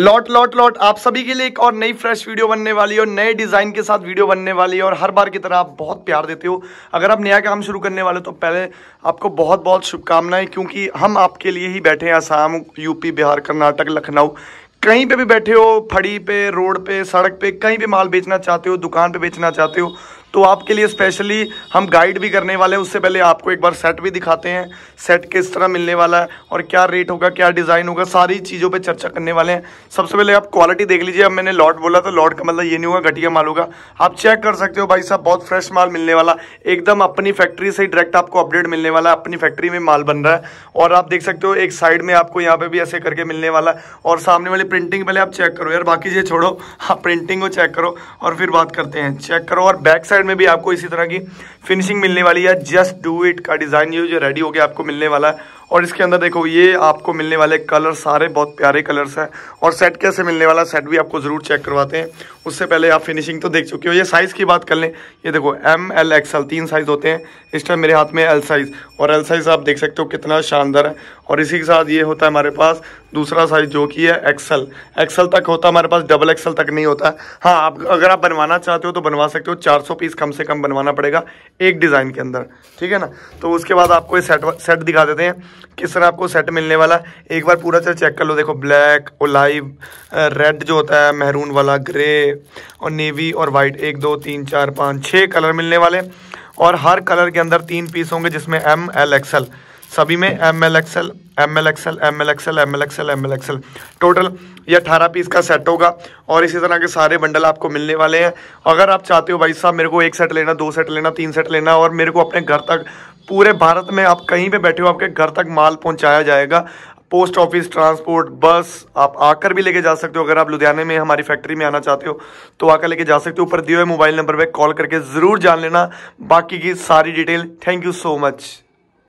lot lot lot आप सभी के लिए एक और नई फ्रेश वीडियो बनने वाली है और नए डिज़ाइन के साथ वीडियो बनने वाली है और हर बार की तरह आप बहुत प्यार देते हो अगर आप नया काम शुरू करने वाले हो तो पहले आपको बहुत बहुत शुभकामनाएं क्योंकि हम आपके लिए ही बैठे हैं आसाम यूपी बिहार कर्नाटक लखनऊ कहीं पे भी बैठे हो फड़ी पे रोड पे सड़क पे कहीं पे माल बेचना चाहते हो दुकान पे बेचना चाहते हो तो आपके लिए स्पेशली हम गाइड भी करने वाले हैं उससे पहले आपको एक बार सेट भी दिखाते हैं सेट किस तरह मिलने वाला है और क्या रेट होगा क्या डिज़ाइन होगा सारी चीज़ों पर चर्चा करने वाले हैं सबसे पहले आप क्वालिटी देख लीजिए अब मैंने लॉट बोला तो लॉट का मतलब ये नहीं होगा घटिया माल होगा आप चेक कर सकते हो भाई साहब बहुत फ्रेश माल मिलने वाला एकदम अपनी फैक्ट्री से डायरेक्ट आपको अपडेट मिलने वाला है अपनी फैक्ट्री में माल बन रहा है और आप देख सकते हो एक साइड में आपको यहाँ पे भी ऐसे करके मिलने वाला है और सामने वाली प्रिंटिंग पहले आप चेक करो यार बाकी ये छोड़ो आप हाँ, प्रिंटिंग को चेक करो और फिर बात करते हैं चेक करो और बैक साइड साइड में भी आपको इसी तरह की फिनिशिंग मिलने वाली है जस्ट डू इट का डिज़ाइन ये जो रेडी हो गया आपको मिलने वाला है और इसके अंदर देखो ये आपको मिलने वाले कलर सारे बहुत प्यारे कलर्स हैं और सेट कैसे मिलने वाला सेट भी आपको ज़रूर चेक करवाते हैं उससे पहले आप फिनिशिंग तो देख चुके हो ये साइज़ की बात कर लें ये देखो एम एल एक्सएल तीन साइज़ होते हैं इस टाइम मेरे हाथ में एल साइज़ और एल साइज़ आप देख सकते हो कितना शानदार है और इसी के साथ ये होता है हमारे पास दूसरा साइज़ जो कि है एक्सएल एक्सएल तक होता हमारे पास डबल एक्सएल तक नहीं होता हाँ आप अगर आप बनवाना चाहते हो तो बनवा सकते हो चार सौ पीस कम से कम बनवाना पड़ेगा एक डिज़ाइन के अंदर ठीक है ना तो उसके बाद आपको ये सेट सेट दिखा देते हैं किस तरह आपको सेट मिलने वाला है एक बार पूरा चेक कर लो देखो ब्लैक ओलाइव रेड जो होता है मेहरून वाला ग्रे और नेवी और वाइट एक दो तीन चार पाँच छः कलर मिलने वाले और हर कलर के अंदर तीन पीस होंगे जिसमें एम एल एक्सल सभी में M L XL M L XL M L XL M L XL M L XL total ये अठारह पीस का सेट होगा और इसी तरह के सारे बंडल आपको मिलने वाले हैं अगर आप चाहते हो भाई साहब मेरे को एक सेट लेना दो सेट लेना तीन सेट लेना और मेरे को अपने घर तक पूरे भारत में आप कहीं पे बैठे हो आपके घर तक माल पहुंचाया जाएगा पोस्ट ऑफिस ट्रांसपोर्ट बस आप आकर भी लेके जा सकते हो अगर आप लुधियाने में हमारी फैक्ट्री में आना चाहते हो तो आकर लेके जा सकते हो ऊपर दिए हुए मोबाइल नंबर पर कॉल करके ज़रूर जान लेना बाकी की सारी detail thank you so much